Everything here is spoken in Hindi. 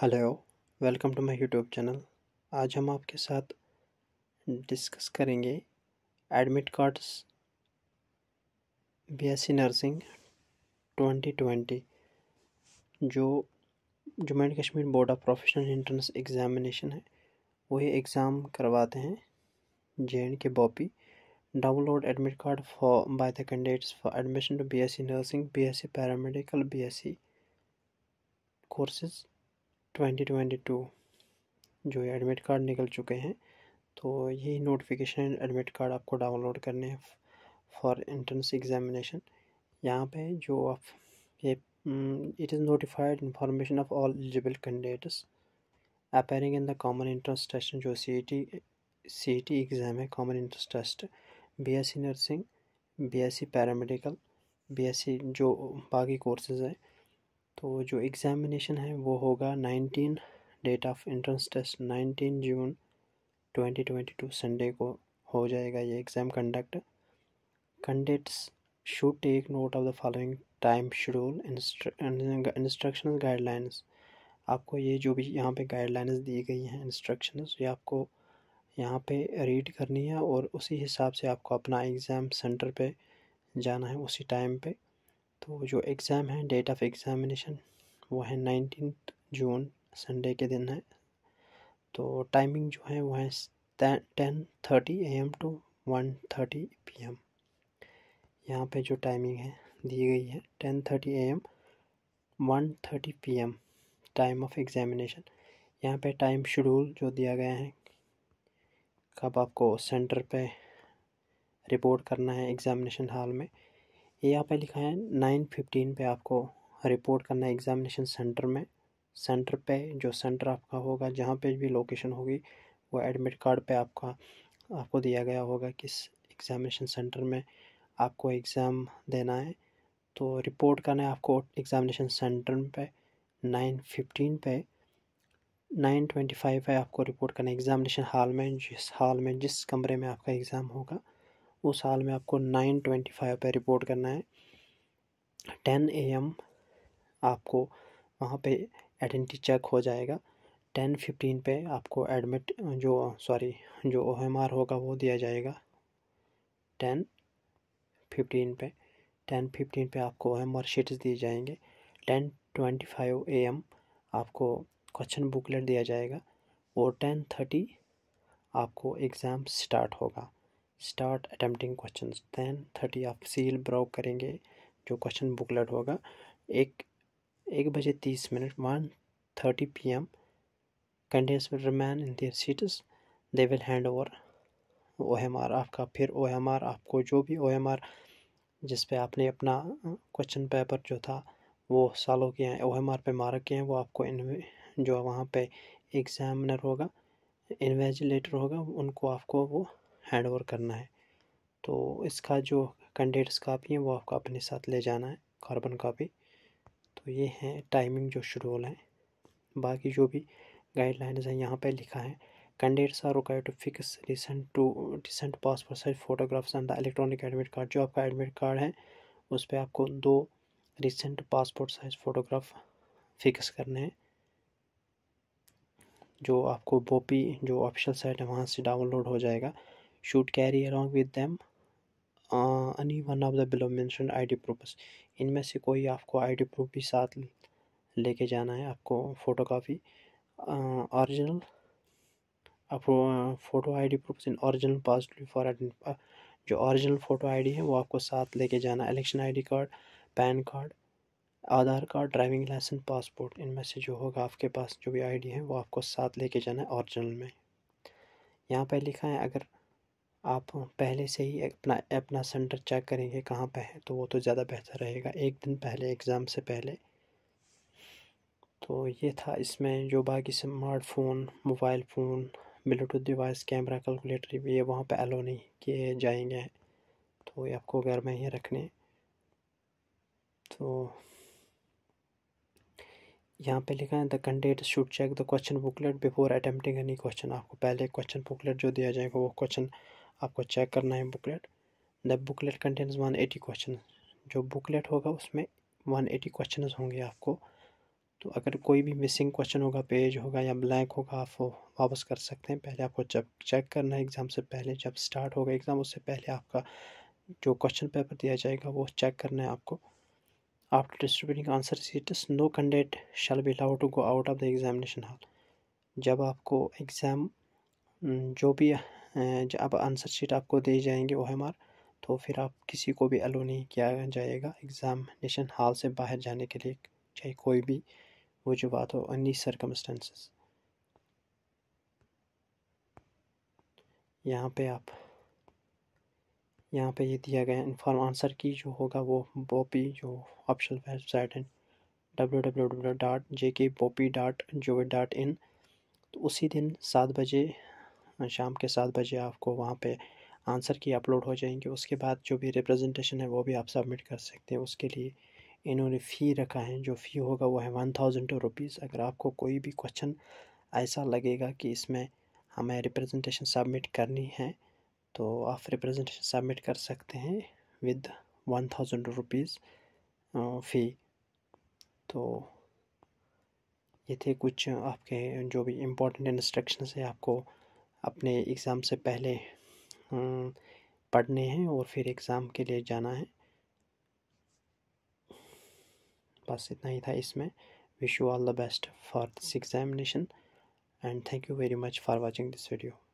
hello welcome to my YouTube channel आज हम आपके साथ डिस्कस करेंगे एडमिट कार्ड्स बीएससी नर्सिंग 2020 जो Jammu and Kashmir board of professional entrance examination है वही एग्ज़ाम करवाते हैं J and K BOPEE download admit card for by the candidates for admission to BSc nursing BSc paramedical BSc courses twenty twenty two जो एडमिट कार्ड निकल चुके हैं तो यही नोटिफिकेशन एडमिट कार्ड आपको डाउनलोड करने हैं फॉर एंट्रेंस एग्जामिनेशन यहाँ पे जो आप ये it is notified information of all eligible candidates appearing in the common entrance test जो C T C T exam है common entrance test B S C nursing B S C paramedical B S C जो बाकी कोर्सेज हैं तो जो एग्ज़ामिनेशन है वो होगा nineteen date of entrance test nineteen June twenty twenty two Sunday को हो जाएगा ये exam conduct candidates should take note of the following time schedule instructions guidelines आपको ये जो भी यहाँ पे गाइडलाइंस दी गई हैं इंस्ट्रक्शंस ये आपको यहाँ पे रीड करनी है और उसी हिसाब से आपको अपना एग्ज़ाम सेंटर पे जाना है उसी टाइम पे तो जो एग्ज़ाम है डेट ऑफ एग्ज़ामिनेशन वो है नाइनटीन जून संडे के दिन है तो टाइमिंग जो है वो है ten thirty A M to one thirty P M यहाँ पर जो टाइमिंग है दी गई है ten thirty A M one thirty P M time of examination यहाँ पे टाइम शेड्यूल जो दिया गया है कब आपको सेंटर पे रिपोर्ट करना है एग्ज़ामिनेशन हॉल में ये यहाँ पे लिखा है नाइन फिफ्टीन पर आपको रिपोर्ट करना है एग्ज़ामिनेशन सेंटर में सेंटर पे जो सेंटर आपका होगा जहाँ पे भी लोकेशन होगी वो एडमिट कार्ड पे आपका आपको दिया गया होगा किस एग्ज़ामिनेशन सेंटर में आपको एग्ज़ाम देना है तो रिपोर्ट करना है आपको एग्ज़ामिनेशन सेंटर पे नाइन फिफ्टीन पे नाइन ट्वेंटी फाइव पे आपको रिपोर्ट करना है एग्ज़ामिनेशन हॉल में जिस हॉल में जिस कमरे में आपका एग्ज़ाम होगा उस साल में आपको नाइन ट्वेंटी फाइव पर रिपोर्ट करना है टेन ए एम आपको वहाँ पे आइडेंटिटी चेक हो जाएगा टेन फिफ्टीन पे आपको एडमिट जो सॉरी जो ओ एम आर होगा वो दिया जाएगा टेन फिफ्टीन पे टेन फिफ्टीन पे आपको ओ एम आर शीट्स दिए जाएंगे ten twenty five A M आपको क्वेश्चन बुकलेट दिया जाएगा और टेन थर्टी आपको एग्ज़ाम स्टार्ट होगा start attempting question then thirty आप सील ब्राउ करेंगे जो क्वेश्चन बुकलेट होगा एक एक बजे तीस मिनट one thirty P M candidates will remain in their seats they will hand over O M R आपका फिर ओ एम आर आपको जो भी ओ एम आर जिस पे आपने अपना क्वेश्चन पेपर जो था वो सालों किया है ओ एम आर पे मार्क किए हैं वो आपको इन जो वहाँ पे एग्जामिनर होगा इन्वेजिलेटर होगा उनको आपको वो हैंड ओवर करना है तो इसका जो कैंडिडेट्स कापी है वो आपको अपने साथ ले जाना है कार्बन कापी तो ये हैं टाइमिंग जो शेड्यूल है बाकी जो भी गाइडलाइंस हैं यहाँ पे लिखा है candidates are require to fix recent two recent passport size photographs and the electronic admit card जो आपका एडमिट कार्ड है उस पर आपको दो recent passport size photograph fix करने हैं जो आपको बोपी जो ऑफिशियल साइट है वहाँ से डाउनलोड हो जाएगा should carry along with them uh, any one of the below mentioned id proofs In इनमें से कोई आपको आई डी प्रूफ भी साथ लेके जाना है आपको photo uh, uh, photo ID proofs in original in original positive uh, जो ऑरिजिनल फ़ोटो आईडी है वो आपको साथ लेके जाना election ID card PAN card Aadhaar card driving licence passport इनमें से जो होगा आपके पास जो भी आईडी है वो आपको साथ लेके जाना है ओरिजिनल में यहाँ पे लिखा है अगर आप पहले से ही अपना अपना सेंटर चेक करेंगे कहाँ पे है तो वो तो ज़्यादा बेहतर रहेगा एक दिन पहले एग्ज़ाम से पहले तो ये था इसमें जो बाकी smartphone mobile phone Bluetooth device camera calculator भी ये वहाँ पे एलो नहीं किए जाएंगे तो ये आपको घर में ही रखने तो यहाँ पे लिखा है the candidate should check the question booklet before attempting any question आपको पहले क्वेश्चन बुकलेट जो दिया जाएगा वो क्वेश्चन आपको चेक करना है booklet the booklet contains one eighty question जो बुकलेट होगा उसमें वन एटी क्वेश्चन होंगे आपको तो अगर कोई भी मिसिंग क्वेश्चन होगा पेज होगा या ब्लैंक होगा आप वापस कर सकते हैं पहले आपको जब चेक करना है एग्ज़ाम से पहले जब स्टार्ट होगा एग्ज़ाम उससे पहले आपका जो क्वेश्चन पेपर दिया जाएगा वो चेक करना है आपको after distributing answer sheets no candidate shall be allowed to go out of the examination hall जब आपको एग्ज़ाम जो भी जब आंसर शीट आपको दे जाएंगे ओ एम आर तो फिर आप किसी को भी अलो नहीं किया जाएगा एग्ज़ामिनेशन हॉल से बाहर जाने के लिए चाहे कोई भी बात हो अन्य सरकमस्टेंसेस यहाँ पे आप यहाँ पे ये दिया गया इनफॉर्म आंसर की जो होगा वो बोपी जो ऑप्शनल वेबसाइट है W W W dot J K BOPEE dot जो डॉट इन तो उसी दिन सात बजे शाम के सात बजे आपको वहाँ पे आंसर की अपलोड हो जाएंगे उसके बाद जो भी रिप्रेजेंटेशन है वो भी आप सबमिट कर सकते हैं उसके लिए इन्होंने फ़ी रखा है जो फ़ी होगा वो है वन थाउजेंड रुपीज़ अगर आपको कोई भी क्वेश्चन ऐसा लगेगा कि इसमें हमें रिप्रेजेंटेशन सबमिट करनी है तो आप रिप्रेजेंटेशन सबमिट कर सकते हैं with one thousand rupees fee तो ये थे कुछ आपके जो भी इम्पोर्टेंट इंस्ट्रक्शन है आपको अपने एग्ज़ाम से पहले हम्म, पढ़ने हैं और फिर एग्ज़ाम के लिए जाना है बस इतना ही था इसमें wish you all the best for this examination and thank you very much for watching this video